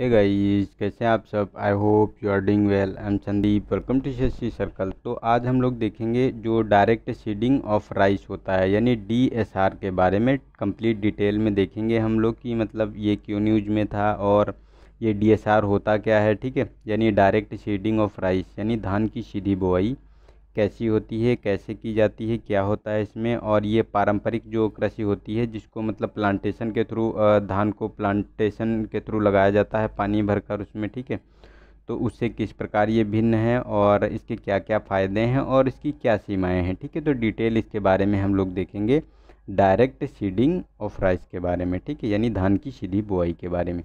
hey guys कैसे आप सब I hope you are doing well I am Sandeep welcome to C Circle तो आज हम लोग देखेंगे जो डायरेक्ट सीडिंग ऑफ राइस होता है यानी डीएसआर के बारे में कंप्लीट डिटेल में देखेंगे हम लोग कि मतलब ये क्यों न्यूज में था और ये डीएसआर होता क्या है ठीक है यानी डायरेक्ट सीडिंग ऑफ राइस यानी धान की सीधी बुआई कैसी होती है कैसे की जाती है क्या होता है इसमें और ये पारंपरिक जो कृषि होती है जिसको मतलब प्लांटेशन के थ्रू धान को प्लांटेशन के थ्रू लगाया जाता है पानी भरकर उसमें ठीक है तो उससे किस प्रकार ये भिन्न है और इसके क्या क्या फ़ायदे हैं और इसकी क्या सीमाएं हैं ठीक है तो डिटेल इसके बारे में हम लोग देखेंगे डायरेक्ट सीडिंग ऑफ राइस के बारे में ठीक है यानी धान की सीधी बुआई के बारे में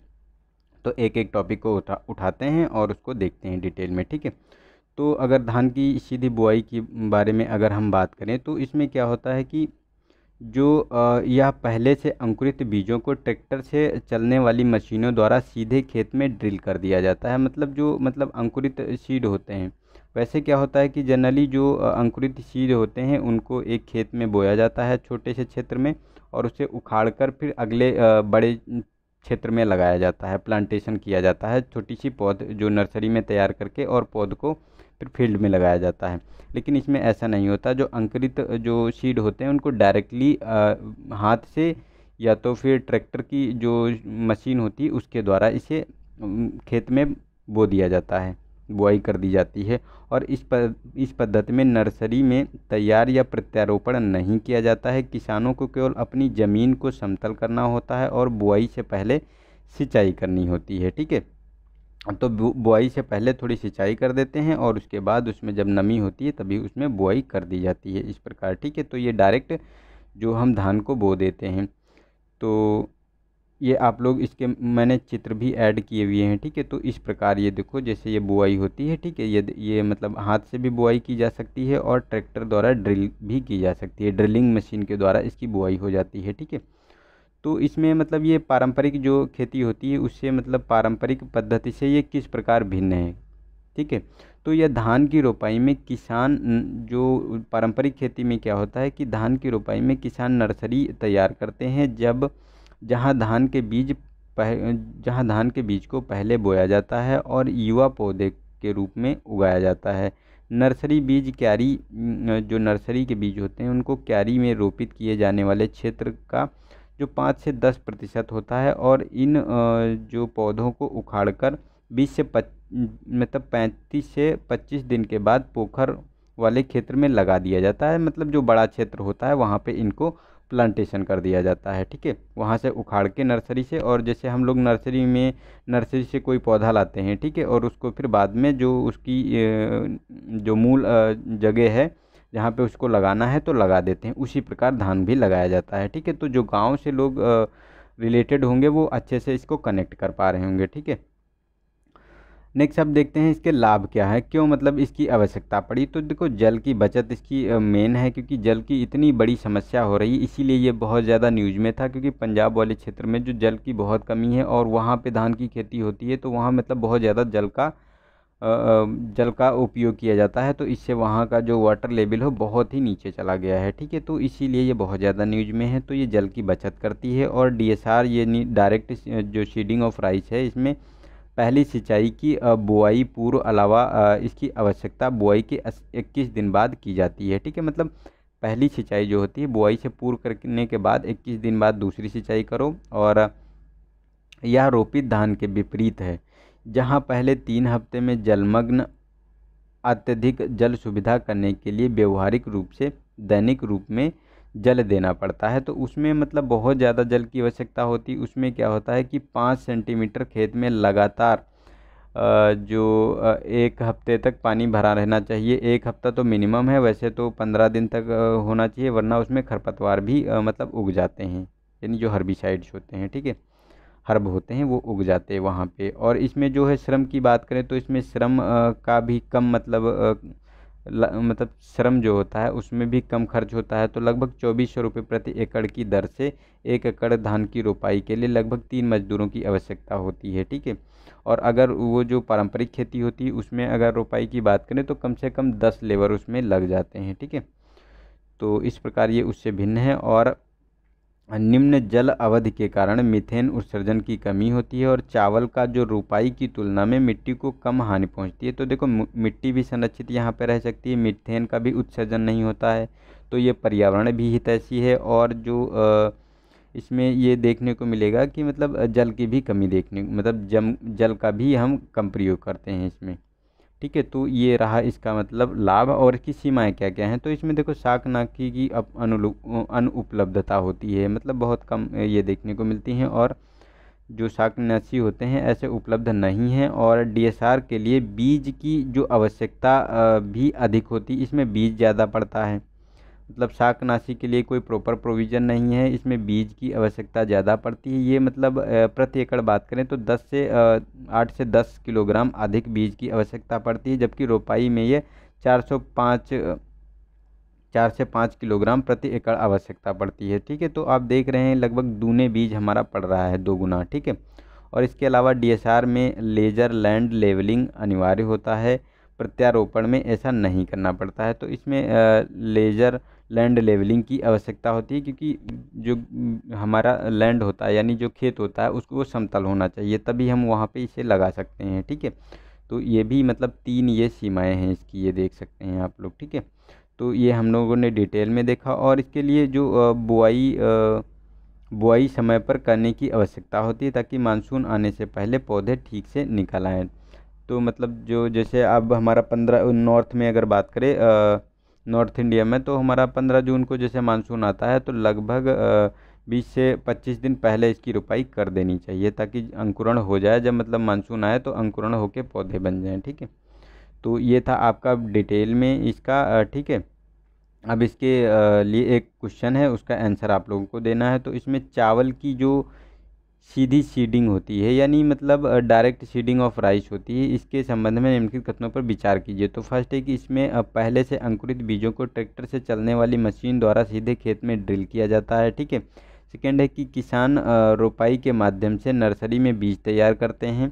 तो एक एक टॉपिक को उठा उठाते हैं और उसको देखते हैं डिटेल में ठीक है तो अगर धान की सीधी बुआई के बारे में अगर हम बात करें तो इसमें क्या होता है कि जो यह पहले से अंकुरित बीजों को ट्रैक्टर से चलने वाली मशीनों द्वारा सीधे खेत में ड्रिल कर दिया जाता है मतलब जो मतलब अंकुरित सीड होते हैं वैसे क्या होता है कि जनरली जो अंकुरित सीड होते हैं उनको एक खेत में बोया जाता है छोटे से क्षेत्र में और उसे उखाड़ कर फिर अगले बड़े क्षेत्र में लगाया जाता है प्लांटेशन किया जाता है छोटी सी पौध जो नर्सरी में तैयार करके और पौध को फिर फील्ड में लगाया जाता है लेकिन इसमें ऐसा नहीं होता जो अंकुरित जो सीड होते हैं उनको डायरेक्टली हाथ से या तो फिर ट्रैक्टर की जो मशीन होती है उसके द्वारा इसे खेत में बो दिया जाता है बुआई कर दी जाती है और इस पर इस पद्धति में नर्सरी में तैयार या प्रत्यारोपण नहीं किया जाता है किसानों को केवल अपनी ज़मीन को समतल करना होता है और बुआई से पहले सिंचाई करनी होती है ठीक है तो बुआई से पहले थोड़ी सिंचाई कर देते हैं और उसके बाद उसमें जब नमी होती है तभी उसमें बुआई कर दी जाती है इस प्रकार ठीक है तो ये डायरेक्ट जो हम धान को बो देते हैं तो ये आप लोग इसके मैंने चित्र भी ऐड किए हुए हैं ठीक है तो इस प्रकार ये देखो जैसे ये बुआई होती है ठीक है ये ये मतलब हाथ से भी बुआई की जा सकती है और ट्रैक्टर द्वारा ड्रिल भी की जा सकती है ड्रिलिंग मशीन के द्वारा इसकी बुआई हो जाती है ठीक है तो इसमें मतलब ये पारंपरिक जो खेती होती है उससे मतलब पारंपरिक पद्धति से ये किस प्रकार भिन्न है ठीक है तो यह धान की रोपाई में किसान जो पारंपरिक खेती में क्या होता है कि धान की रोपाई में किसान नर्सरी तैयार करते हैं जब जहाँ धान के बीज पह जहाँ धान के बीज को पहले बोया जाता है और युवा पौधे के रूप में उगाया जाता है नर्सरी बीज क्यारी जो नर्सरी के बीज होते हैं उनको क्यारी में रोपित किए जाने वाले क्षेत्र का जो पाँच से दस प्रतिशत होता है और इन जो पौधों को उखाड़कर बीस से पच मतलब पैंतीस से पच्चीस दिन के बाद पोखर वाले क्षेत्र में लगा दिया जाता है मतलब जो बड़ा क्षेत्र होता है वहाँ पे इनको प्लांटेशन कर दिया जाता है ठीक है वहाँ से उखाड़ के नर्सरी से और जैसे हम लोग नर्सरी में नर्सरी से कोई पौधा लाते हैं ठीक है और उसको फिर बाद में जो उसकी जो मूल जगह है जहाँ पे उसको लगाना है तो लगा देते हैं उसी प्रकार धान भी लगाया जाता है ठीक है तो जो गाँव से लोग रिलेटेड होंगे वो अच्छे से इसको कनेक्ट कर पा रहे होंगे ठीक है नेक्स्ट अब देखते हैं इसके लाभ क्या है क्यों मतलब इसकी आवश्यकता पड़ी तो देखो जल की बचत इसकी मेन है क्योंकि जल की इतनी बड़ी समस्या हो रही है इसीलिए ये बहुत ज़्यादा न्यूज़ में था क्योंकि पंजाब वाले क्षेत्र में जो जल की बहुत कमी है और वहाँ पे धान की खेती होती है तो वहाँ मतलब बहुत ज़्यादा जल का जल का उपयोग किया जाता है तो इससे वहाँ का जो वाटर लेवल हो बहुत ही नीचे चला गया है ठीक है तो इसीलिए ये बहुत ज़्यादा न्यूज में है तो ये जल की बचत करती है और डीएसआर ये डायरेक्ट जो शीडिंग ऑफ राइस है इसमें पहली सिंचाई की बुआई पूर्व अलावा इसकी आवश्यकता बुआई के इक्कीस दिन बाद की जाती है ठीक है मतलब पहली सिंचाई जो होती है बुआई से पूर्व करने के बाद इक्कीस दिन बाद दूसरी सिंचाई करो और यह रोपित धान के विपरीत है जहां पहले तीन हफ्ते में जलमग्न अत्यधिक जल सुविधा करने के लिए व्यवहारिक रूप से दैनिक रूप में जल देना पड़ता है तो उसमें मतलब बहुत ज़्यादा जल की आवश्यकता होती उसमें क्या होता है कि पाँच सेंटीमीटर खेत में लगातार जो एक हफ्ते तक पानी भरा रहना चाहिए एक हफ्ता तो मिनिमम है वैसे तो पंद्रह दिन तक होना चाहिए वरना उसमें खरपतवार भी मतलब उग जाते हैं यानी जो हर्बिसाइड्स होते हैं ठीक है हर्ब होते हैं वो उग जाते हैं वहाँ पे और इसमें जो है श्रम की बात करें तो इसमें श्रम का भी कम मतलब मतलब श्रम जो होता है उसमें भी कम खर्च होता है तो लगभग चौबीस सौ रुपये प्रति एकड़ की दर से एक एकड़ धान की रोपाई के लिए लगभग तीन मजदूरों की आवश्यकता होती है ठीक है और अगर वो जो पारंपरिक खेती होती है उसमें अगर रोपाई की बात करें तो कम से कम दस लेबर उसमें लग जाते हैं ठीक है तो इस प्रकार ये उससे भिन्न है और निम्न जल अवधि के कारण मीथेन उत्सर्जन की कमी होती है और चावल का जो रुपाई की तुलना में मिट्टी को कम हानि पहुंचती है तो देखो मिट्टी भी संरक्षित यहाँ पर रह सकती है मीथेन का भी उत्सर्जन नहीं होता है तो ये पर्यावरण भी हितैषी है और जो इसमें ये देखने को मिलेगा कि मतलब जल की भी कमी देखने मतलब जम जल का भी हम कम प्रयोग करते हैं इसमें ठीक है तो ये रहा इसका मतलब लाभ और इसकी सीमाएं क्या क्या हैं तो इसमें देखो शाक की अब अनु अनुपलब्धता होती है मतलब बहुत कम ये देखने को मिलती हैं और जो शाकनाशी होते हैं ऐसे उपलब्ध नहीं हैं और डीएसआर के लिए बीज की जो आवश्यकता भी अधिक होती इसमें बीज ज़्यादा पड़ता है मतलब शाकनाशी के लिए कोई प्रॉपर प्रोविज़न नहीं है इसमें बीज की आवश्यकता ज़्यादा पड़ती है ये मतलब प्रति एकड़ बात करें तो 10 से आठ से 10 किलोग्राम अधिक बीज की आवश्यकता पड़ती है जबकि रोपाई में ये 405 चार से पाँच किलोग्राम प्रति एकड़ आवश्यकता पड़ती है ठीक है तो आप देख रहे हैं लगभग दूने बीज हमारा पड़ रहा है दो गुना ठीक है और इसके अलावा डी में लेजर लैंड लेवलिंग अनिवार्य होता है प्रत्यारोपण में ऐसा नहीं करना पड़ता है तो इसमें लेजर लैंड लेवलिंग की आवश्यकता होती है क्योंकि जो हमारा लैंड होता है यानी जो खेत होता है उसको वो समतल होना चाहिए तभी हम वहाँ पे इसे लगा सकते हैं ठीक है तो ये भी मतलब तीन ये सीमाएं हैं इसकी ये देख सकते हैं आप लोग ठीक है तो ये हम लोगों ने डिटेल में देखा और इसके लिए जो बुआई बुआई समय पर करने की आवश्यकता होती है ताकि मानसून आने से पहले पौधे ठीक से निकल आएँ तो मतलब जो जैसे अब हमारा पंद्रह नॉर्थ में अगर बात करें नॉर्थ इंडिया में तो हमारा पंद्रह जून को जैसे मानसून आता है तो लगभग बीस से पच्चीस दिन पहले इसकी रुपाई कर देनी चाहिए ताकि अंकुरण हो जाए जब मतलब मानसून आए तो अंकुरण होकर पौधे बन जाएँ ठीक है तो ये था आपका डिटेल में इसका ठीक है अब इसके लिए एक क्वेश्चन है उसका आंसर आप लोगों को देना है तो इसमें चावल की जो सीधी सीडिंग होती है यानी मतलब डायरेक्ट सीडिंग ऑफ राइस होती है इसके संबंध में निम्नलिखित कथनों पर विचार कीजिए तो फर्स्ट है कि इसमें पहले से अंकुरित बीजों को ट्रैक्टर से चलने वाली मशीन द्वारा सीधे खेत में ड्रिल किया जाता है ठीक है सेकेंड है कि किसान रोपाई के माध्यम से नर्सरी में बीज तैयार करते हैं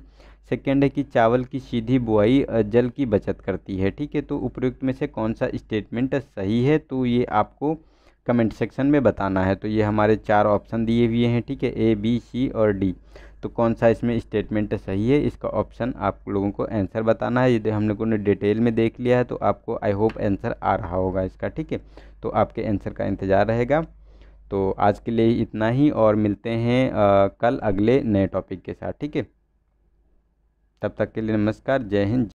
सेकेंड है कि चावल की सीधी बुआई जल की बचत करती है ठीक है तो उपयुक्त में से कौन सा स्टेटमेंट सही है तो ये आपको कमेंट सेक्शन में बताना है तो ये हमारे चार ऑप्शन दिए हुए हैं ठीक है ए बी सी और डी तो कौन सा इसमें स्टेटमेंट सही है इसका ऑप्शन आप लोगों को आंसर बताना है यदि हम लोगों ने डिटेल में देख लिया है तो आपको आई होप आंसर आ रहा होगा इसका ठीक है तो आपके आंसर का इंतज़ार रहेगा तो आज के लिए इतना ही और मिलते हैं आ, कल अगले नए टॉपिक के साथ ठीक है तब तक के लिए नमस्कार जय हिंद